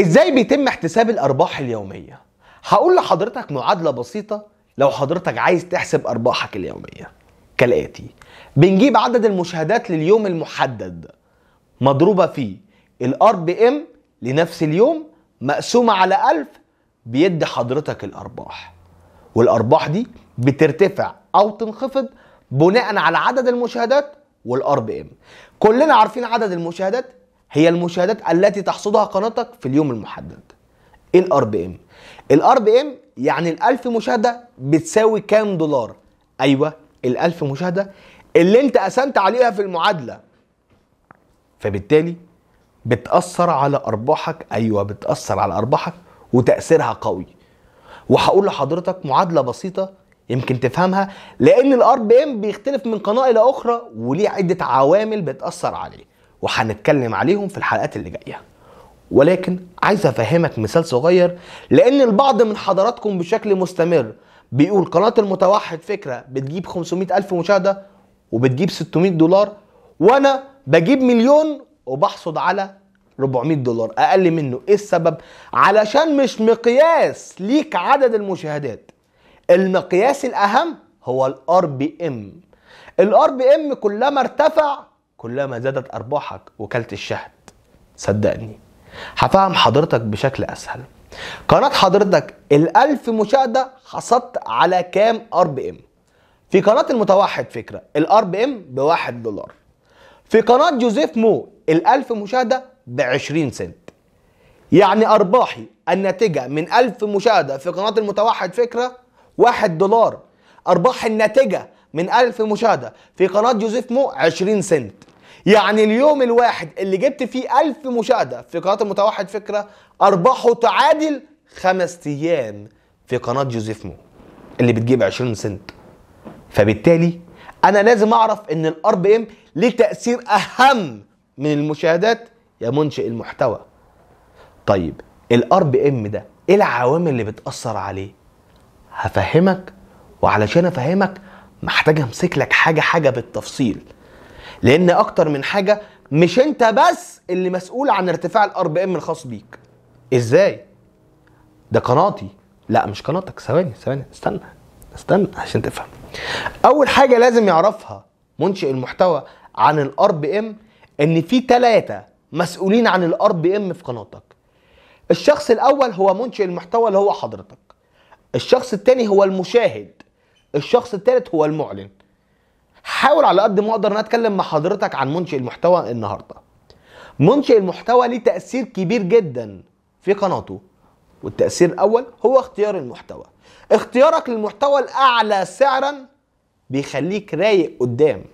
ازاي بيتم احتساب الارباح اليوميه هقول لحضرتك معادله بسيطه لو حضرتك عايز تحسب ارباحك اليوميه كالاتي بنجيب عدد المشاهدات لليوم المحدد مضروبه في الار بي ام لنفس اليوم مقسومه على 1000 بيدي حضرتك الارباح والارباح دي بترتفع او تنخفض بناء على عدد المشاهدات والار بي ام كلنا عارفين عدد المشاهدات هي المشاهدات التي تحصدها قناتك في اليوم المحدد ايه الار بي ام الار بي ام يعني ال1000 مشاهده بتساوي كام دولار ايوه ال1000 مشاهده اللي انت قسمت عليها في المعادله فبالتالي بتاثر على ارباحك ايوه بتاثر على ارباحك وتاثيرها قوي وهقول لحضرتك معادله بسيطه يمكن تفهمها لان الار بي ام بيختلف من قناه الى اخرى وليه عده عوامل بتاثر عليه وهنتكلم عليهم في الحلقات اللي جايه ولكن عايز افهمك مثال صغير لان البعض من حضراتكم بشكل مستمر بيقول قناه المتوحد فكره بتجيب 500 الف مشاهده وبتجيب 600 دولار وانا بجيب مليون وبحصد على 400 دولار اقل منه ايه السبب علشان مش مقياس ليك عدد المشاهدات المقياس الاهم هو الار بي ام الار بي ام كلما ارتفع كلما زادت أرباحك وكلت الشهد صدقني هفهم حضرتك بشكل أسهل قناة حضرتك الألف مشاهدة حصدت على كام ار بي ام في قناة المتوحد فكرة الار بي ام بواحد دولار في قناة جوزيف مو الألف مشاهدة بعشرين سنت يعني أرباحي الناتجة من ألف مشاهدة في قناة المتوحد فكرة واحد دولار أرباح الناتجة من ألف مشاهدة في قناة جوزيف مو عشرين سنت يعني اليوم الواحد اللي جبت فيه ألف مشاهدة في قناة المتوحد فكرة أرباحه تعادل خمس أيام في قناة جوزيف مو اللي بتجيب 20 سنت فبالتالي أنا لازم أعرف إن الار بي إم ليه تأثير أهم من المشاهدات يا منشئ المحتوى طيب الار بي ام ده ايه العوامل اللي بتاثر عليه هفهمك وعلشان افهمك محتاج امسك لك حاجه حاجه بالتفصيل لان اكتر من حاجه مش انت بس اللي مسؤول عن ارتفاع الار بي ام الخاص بيك ازاي ده قناتي لا مش قناتك ثواني ثواني استنى استنى عشان تفهم اول حاجه لازم يعرفها منشئ المحتوى عن الار بي ام ان في ثلاثه مسؤولين عن الار بي ام في قناتك الشخص الاول هو منشئ المحتوى اللي هو حضرتك الشخص الثاني هو المشاهد الشخص الثالث هو المعلن حاول على قد ما اقدر ان اتكلم مع حضرتك عن منشئ المحتوى النهارده منشئ المحتوى ليه تاثير كبير جدا في قناته والتاثير الاول هو اختيار المحتوى اختيارك للمحتوى الاعلى سعرا بيخليك رايق قدام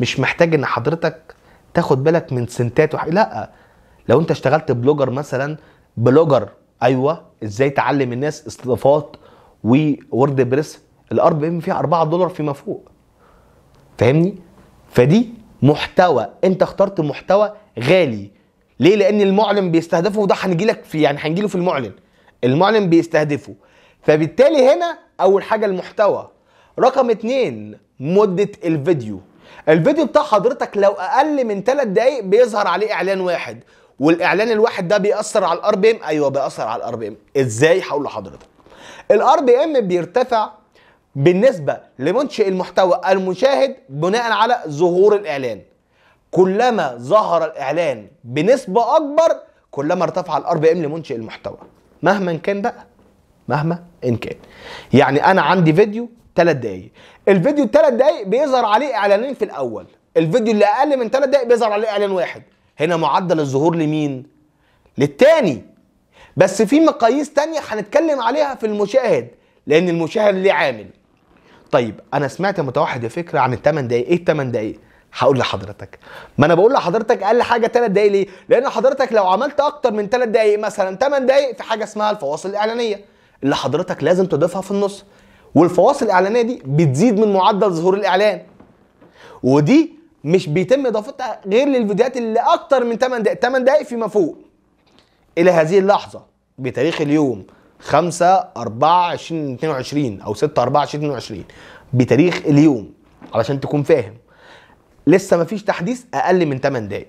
مش محتاج ان حضرتك تاخد بالك من سنتات وح... لا لو انت اشتغلت بلوجر مثلا بلوجر ايوه ازاي تعلم الناس استضافات وورد بريس الار بي ام فيها 4 دولار فيما فوق فاهمني فدي محتوى انت اخترت محتوى غالي ليه لان المعلن بيستهدفه وده هنجيلك في يعني هنجيله في المعلن المعلن بيستهدفه فبالتالي هنا اول حاجه المحتوى رقم اتنين مده الفيديو الفيديو بتاع حضرتك لو اقل من ثلاث دقايق بيظهر عليه اعلان واحد والاعلان الواحد ده بيأثر على الار بي ام ايوه بيأثر على الار بي ام ازاي هقول لحضرتك الار بي ام بيرتفع بالنسبة لمنشئ المحتوى المشاهد بناء على ظهور الإعلان كلما ظهر الإعلان بنسبة أكبر كلما ارتفع الار بي ام لمنشئ المحتوى مهما كان بقى مهما ان كان يعني انا عندي فيديو 3 دقايق الفيديو الثلاث دقايق بيظهر عليه اعلانين في الاول الفيديو اللي اقل من 3 دقايق بيظهر عليه اعلان واحد هنا معدل الظهور لمين للتاني بس في مقاييس تانية هنتكلم عليها في المشاهد لان المشاهد ليه عامل طيب انا سمعت متوحد يا فكره عن الثمان دقايق ايه الثمان دقايق هقول لحضرتك ما انا بقول لحضرتك اقل حاجه 3 دقايق ليه لان حضرتك لو عملت اكتر من 3 دقايق مثلا 8 دقايق في حاجه اسمها الفواصل الاعلانيه اللي حضرتك لازم تضيفها في النص والفواصل الاعلانيه دي بتزيد من معدل ظهور الاعلان ودي مش بيتم اضافتها غير للفيديوهات اللي اكتر من 8 دقايق 8 دقايق فيما فوق الى هذه اللحظه بتاريخ اليوم 5 4 2022 او 6 4 2022 بتاريخ اليوم علشان تكون فاهم لسه مفيش تحديث اقل من 8 دقائق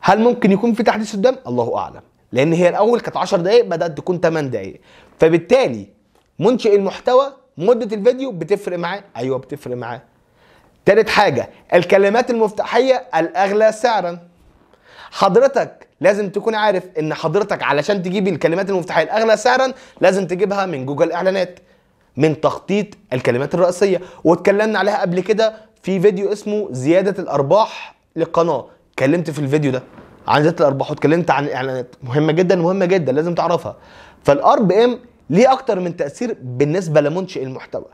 هل ممكن يكون في تحديث قدام الله اعلم لان هي الاول كانت 10 دقائق بدات تكون 8 دقائق فبالتالي منشئ المحتوى مده الفيديو بتفرق معاه ايوه بتفرق معاه تالت حاجه الكلمات المفتاحيه الاغلى سعرا حضرتك لازم تكون عارف ان حضرتك علشان تجيب الكلمات المفتاحيه الاغلى سعرا لازم تجيبها من جوجل اعلانات من تخطيط الكلمات الرئيسيه واتكلمنا عليها قبل كده في فيديو اسمه زياده الارباح للقناه اتكلمت في الفيديو ده عن زياده الارباح واتكلمت عن الاعلانات مهمه جدا مهمه جدا لازم تعرفها فالار بي ام ليه اكتر من تاثير بالنسبه لمنشئ المحتوى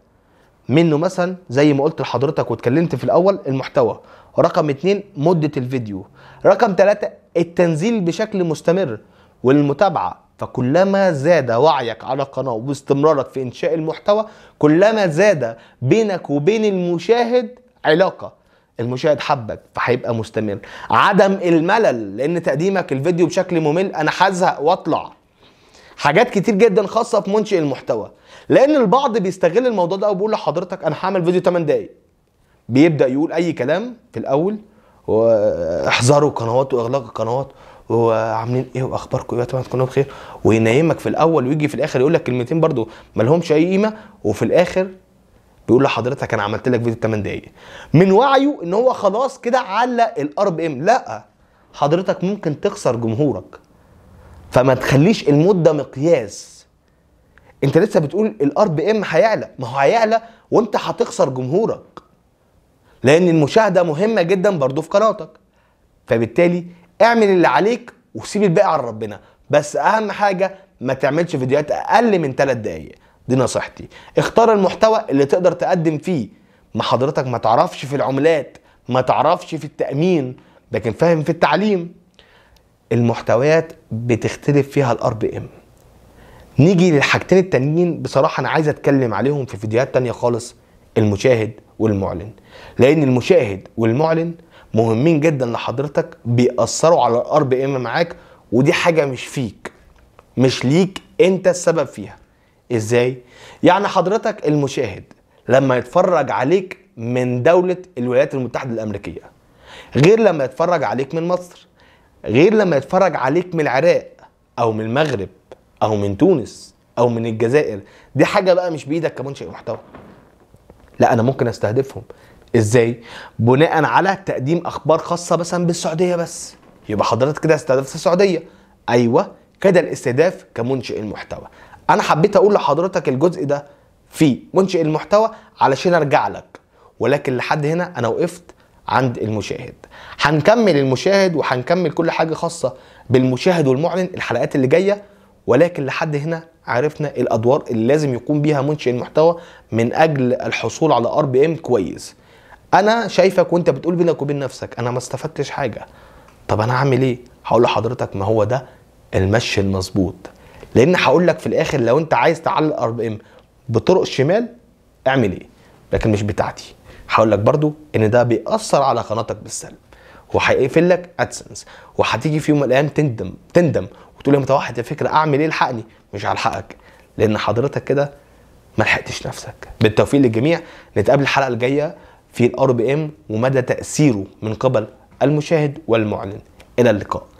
منه مثلا زي ما قلت لحضرتك واتكلمت في الاول المحتوى رقم اتنين مدة الفيديو رقم تلاتة التنزيل بشكل مستمر والمتابعة فكلما زاد وعيك على القناة واستمرارك في إنشاء المحتوى كلما زاد بينك وبين المشاهد علاقة المشاهد حبك فهيبقى مستمر عدم الملل لأن تقديمك الفيديو بشكل ممل أنا هزهق وأطلع حاجات كتير جدا خاصه في منشئ المحتوى لان البعض بيستغل الموضوع ده وبيقول لحضرتك انا هعمل فيديو 8 دقايق بيبدا يقول اي كلام في الاول واحذروا قنوات واغلاق القنوات وعاملين ايه واخباركم ايه اتمنى تكونوا بخير وينيمك في الاول ويجي في الاخر يقول لك كلمتين برده مالهمش اي قيمه وفي الاخر بيقول لحضرتك انا عملت لك فيديو 8 دقايق من وعيه ان هو خلاص كده علق الار بي ام لا حضرتك ممكن تخسر جمهورك فما تخليش المده مقياس انت لسه بتقول الار بي ام هيعلى ما هو هيعلى وانت هتخسر جمهورك لان المشاهده مهمه جدا برضو في قناتك فبالتالي اعمل اللي عليك وسيب الباقي على ربنا بس اهم حاجه ما تعملش فيديوهات اقل من 3 دقايق دي نصيحتي اختار المحتوى اللي تقدر تقدم فيه ما حضرتك ما تعرفش في العملات ما تعرفش في التامين لكن فاهم في التعليم المحتويات بتختلف فيها الار بي ام نيجي للحاجتين التانيين بصراحه انا عايز اتكلم عليهم في فيديوهات تانية خالص المشاهد والمعلن لان المشاهد والمعلن مهمين جدا لحضرتك بيأثروا على الار بي ام معاك ودي حاجه مش فيك مش ليك انت السبب فيها ازاي يعني حضرتك المشاهد لما يتفرج عليك من دولة الولايات المتحدة الأمريكية غير لما يتفرج عليك من مصر غير لما يتفرج عليك من العراق او من المغرب او من تونس او من الجزائر دي حاجه بقى مش بايدك كمنشئ محتوى لا انا ممكن استهدفهم ازاي بناء على تقديم اخبار خاصه مثلا بالسعوديه بس يبقى حضرتك كده استهدفت السعوديه ايوه كده الاستهداف كمنشئ المحتوى انا حبيت اقول لحضرتك الجزء ده في منشئ المحتوى علشان ارجع لك ولكن لحد هنا انا وقفت عند المشاهد هنكمل المشاهد وهنكمل كل حاجه خاصه بالمشاهد والمعلن الحلقات اللي جايه ولكن لحد هنا عرفنا الادوار اللي لازم يقوم بيها منشئ المحتوى من اجل الحصول على ار بي ام كويس انا شايفك وانت بتقول بينك وبين نفسك انا ما استفدتش حاجه طب انا هعمل ايه هقول لحضرتك ما هو ده المشي المظبوط لان هقول لك في الاخر لو انت عايز تعلق ار بي ام بطرق الشمال اعمل ايه لكن مش بتاعتي هقول لك برضو ان ده بيأثر على قناتك بالسلب وهيقفل لك ادسنس وهتيجي في يوم من الايام تندم تندم وتقول يا متوحد يا فكره اعمل ايه الحقني مش هلحقك لان حضرتك كده ما لحقتش نفسك بالتوفيق للجميع نتقابل الحلقه الجايه في الار بي ام ومدى تاثيره من قبل المشاهد والمعلن الى اللقاء